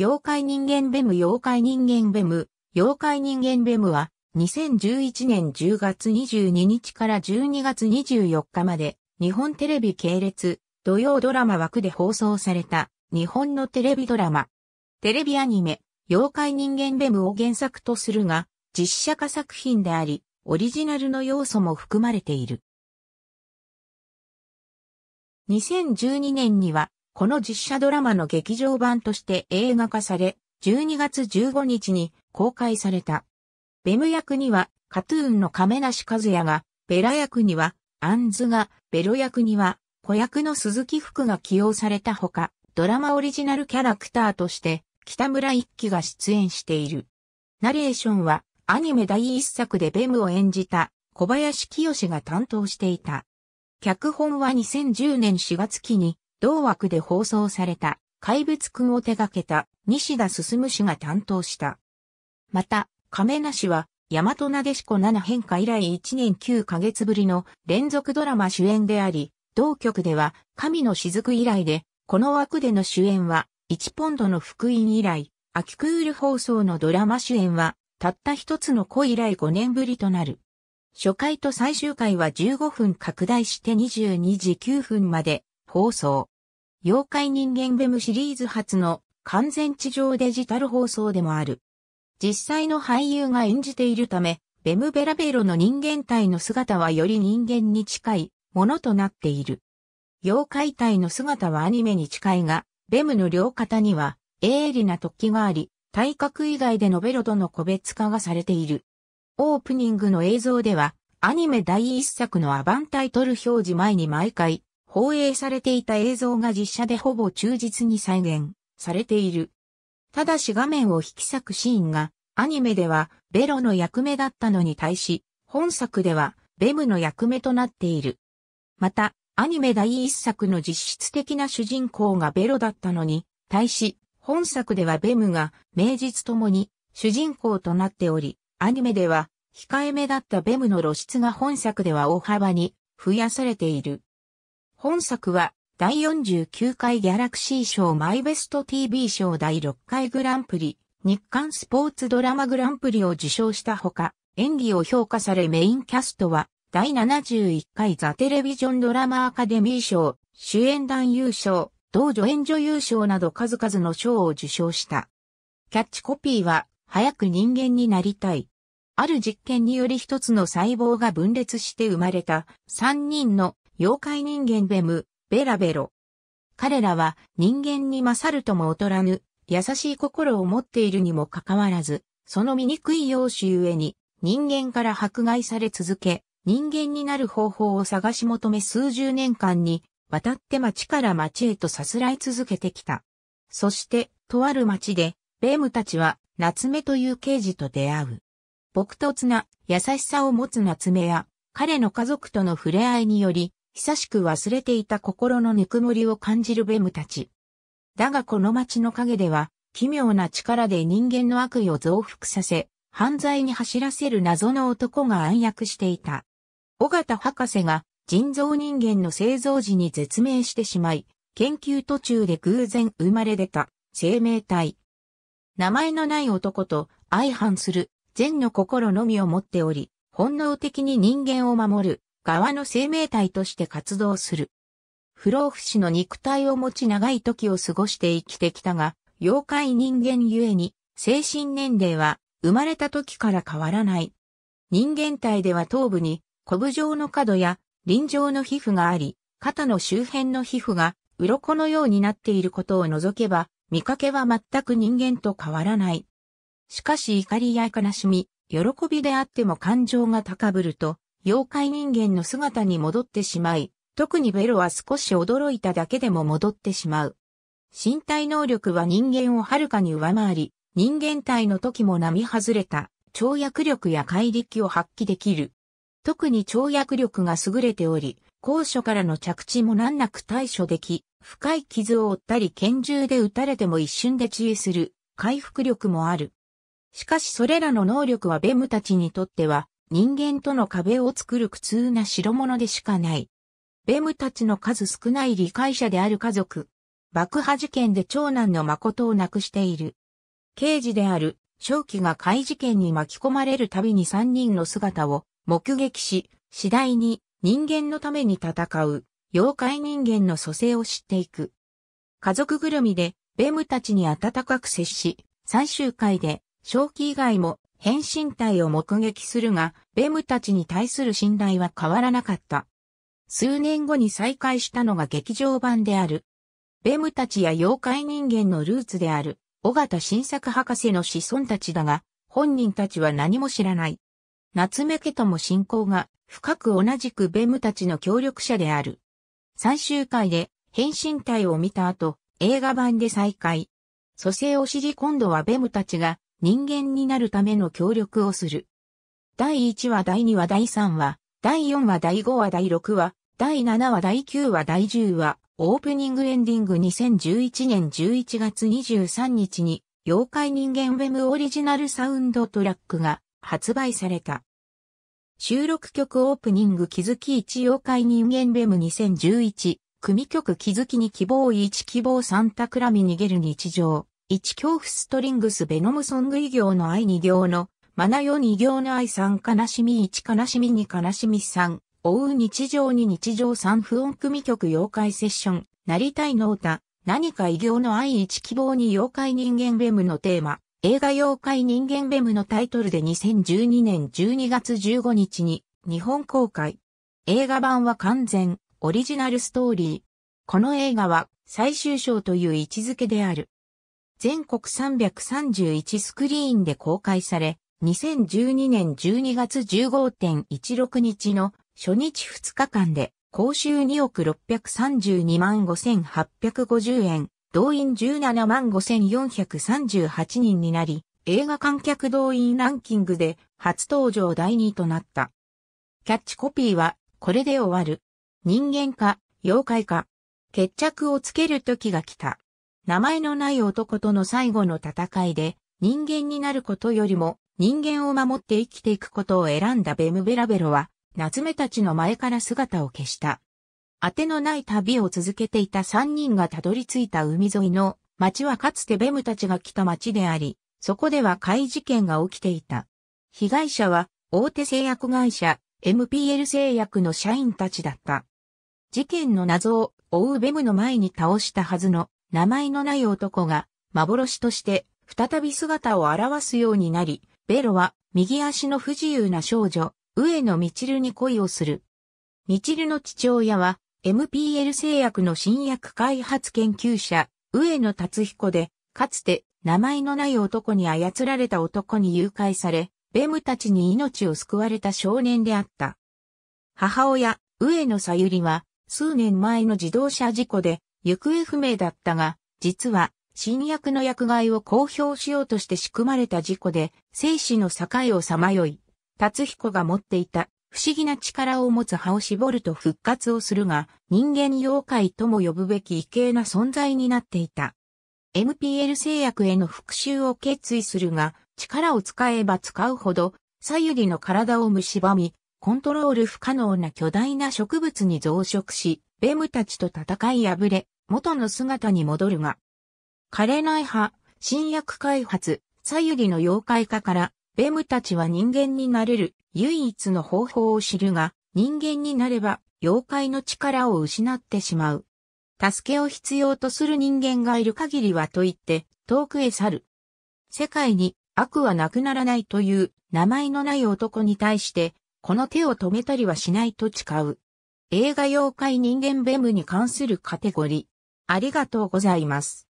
妖怪人間ベム妖怪人間ベム妖怪人間ベムは2011年10月22日から12月24日まで日本テレビ系列土曜ドラマ枠で放送された日本のテレビドラマ。テレビアニメ妖怪人間ベムを原作とするが実写化作品でありオリジナルの要素も含まれている。2012年にはこの実写ドラマの劇場版として映画化され、12月15日に公開された。ベム役には、カトゥーンの亀梨和也が、ベラ役には、アンズが、ベロ役には、子役の鈴木福が起用されたほか、ドラマオリジナルキャラクターとして、北村一輝が出演している。ナレーションは、アニメ第一作でベムを演じた、小林清が担当していた。脚本は2010年4月期に、同枠で放送された怪物くんを手掛けた西田進氏が担当した。また、亀梨は、大和なでしこ7変化以来1年9ヶ月ぶりの連続ドラマ主演であり、同局では、神の雫以来で、この枠での主演は、1ポンドの福音以来、秋クール放送のドラマ主演は、たった一つの子以来5年ぶりとなる。初回と最終回は15分拡大して22時9分まで放送。妖怪人間ベムシリーズ初の完全地上デジタル放送でもある。実際の俳優が演じているため、ベムベラベロの人間体の姿はより人間に近いものとなっている。妖怪体の姿はアニメに近いが、ベムの両肩には鋭利な突起があり、体格以外でのベロとの個別化がされている。オープニングの映像では、アニメ第一作のアバンタイトル表示前に毎回、放映されていた映像が実写でほぼ忠実に再現されている。ただし画面を引き裂くシーンが、アニメではベロの役目だったのに対し、本作ではベムの役目となっている。また、アニメ第一作の実質的な主人公がベロだったのに、対し、本作ではベムが名実ともに主人公となっており、アニメでは控えめだったベムの露出が本作では大幅に増やされている。本作は、第49回ギャラクシー賞マイベスト TV 賞第6回グランプリ、日刊スポーツドラマグランプリを受賞したほか、演技を評価されメインキャストは、第71回ザ・テレビジョンドラマアカデミー賞、主演男優賞、同助演女優賞など数々の賞を受賞した。キャッチコピーは、早く人間になりたい。ある実験により一つの細胞が分裂して生まれた3人の妖怪人間ベム、ベラベロ。彼らは人間に勝るとも劣らぬ、優しい心を持っているにもかかわらず、その醜い容姿ゆえに、人間から迫害され続け、人間になる方法を探し求め数十年間に、渡って町から町へとさすらい続けてきた。そして、とある町で、ベムたちは、夏目という刑事と出会う。朴突な優しさを持つ夏目や、彼の家族との触れ合いにより、久しく忘れていた心のぬくもりを感じるベムたち。だがこの街の陰では、奇妙な力で人間の悪意を増幅させ、犯罪に走らせる謎の男が暗躍していた。尾形博士が人造人間の製造時に絶命してしまい、研究途中で偶然生まれ出た生命体。名前のない男と相反する善の心のみを持っており、本能的に人間を守る側の生命体として活動する。不老不死の肉体を持ち長い時を過ごして生きてきたが、妖怪人間ゆえに、精神年齢は生まれた時から変わらない。人間体では頭部に、コブ状の角や臨場の皮膚があり、肩の周辺の皮膚が鱗のようになっていることを除けば、見かけは全く人間と変わらない。しかし怒りや悲しみ、喜びであっても感情が高ぶると、妖怪人間の姿に戻ってしまい、特にベロは少し驚いただけでも戻ってしまう。身体能力は人間をはるかに上回り、人間体の時も並外れた跳躍力や怪力を発揮できる。特に跳躍力が優れており、高所からの着地も難なく対処でき、深い傷を負ったり拳銃で撃たれても一瞬で治癒する回復力もある。しかしそれらの能力はベムたちにとっては人間との壁を作る苦痛な代物でしかない。ベムたちの数少ない理解者である家族。爆破事件で長男の誠を亡くしている。刑事である、正気が怪事件に巻き込まれるたびに三人の姿を目撃し、次第に人間のために戦う、妖怪人間の蘇生を知っていく。家族ぐるみで、ベムたちに温かく接し、最終回で、正気以外も変身体を目撃するが、ベムたちに対する信頼は変わらなかった。数年後に再会したのが劇場版である。ベムたちや妖怪人間のルーツである、尾形新作博士の子孫たちだが、本人たちは何も知らない。夏目家とも信仰が、深く同じくベムたちの協力者である。最終回で、変身体を見た後、映画版で再会。蘇生を知り今度はベムたちが人間になるための協力をする。第1話第2話第3話、第4話第5話第6話、第7話第9話第10話、オープニングエンディング2011年11月23日に、妖怪人間ウェムオリジナルサウンドトラックが発売された。収録曲オープニング気づき1妖怪人間ウェム2011組曲気づきに希望1希望サンタクラミ逃げる日常1恐怖ストリングスベノムソング異行の愛2行の、マナヨ2行の愛3悲しみ1悲しみ2悲しみ3、追う日常に日常3不音組曲妖怪セッション、なりたいの歌、何か異行の愛1希望に妖怪人間ベムのテーマ、映画妖怪人間ベムのタイトルで2012年12月15日に日本公開。映画版は完全オリジナルストーリー。この映画は最終章という位置づけである。全国331スクリーンで公開され、2012年12月15.16日の初日2日間で、公衆2億632万5850円、動員17万5438人になり、映画観客動員ランキングで初登場第2位となった。キャッチコピーは、これで終わる。人間か、妖怪か。決着をつける時が来た。名前のない男との最後の戦いで、人間になることよりも、人間を守って生きていくことを選んだベムベラベロは、夏目たちの前から姿を消した。当てのない旅を続けていた三人がたどり着いた海沿いの町はかつてベムたちが来た町であり、そこでは怪事件が起きていた。被害者は大手製薬会社 MPL 製薬の社員たちだった。事件の謎を追うベムの前に倒したはずの名前のない男が幻として再び姿を現すようになり、ベロは右足の不自由な少女、上野み知留に恋をする。み知留の父親は MPL 製薬の新薬開発研究者、上野達彦で、かつて名前のない男に操られた男に誘拐され、ベムたちに命を救われた少年であった。母親、上野さゆりは、数年前の自動車事故で行方不明だったが、実は、新薬の薬害を公表しようとして仕組まれた事故で、生死の境をさまよい、達彦が持っていた不思議な力を持つ葉を絞ると復活をするが、人間妖怪とも呼ぶべき異形な存在になっていた。MPL 製薬への復讐を決意するが、力を使えば使うほど、左右の体を蝕み、コントロール不可能な巨大な植物に増殖し、ベムたちと戦い破れ、元の姿に戻るが、枯れない派、新薬開発、サユリの妖怪化から、ベムたちは人間になれる唯一の方法を知るが、人間になれば妖怪の力を失ってしまう。助けを必要とする人間がいる限りはと言って遠くへ去る。世界に悪はなくならないという名前のない男に対して、この手を止めたりはしないと誓う。映画妖怪人間ベムに関するカテゴリー。ありがとうございます。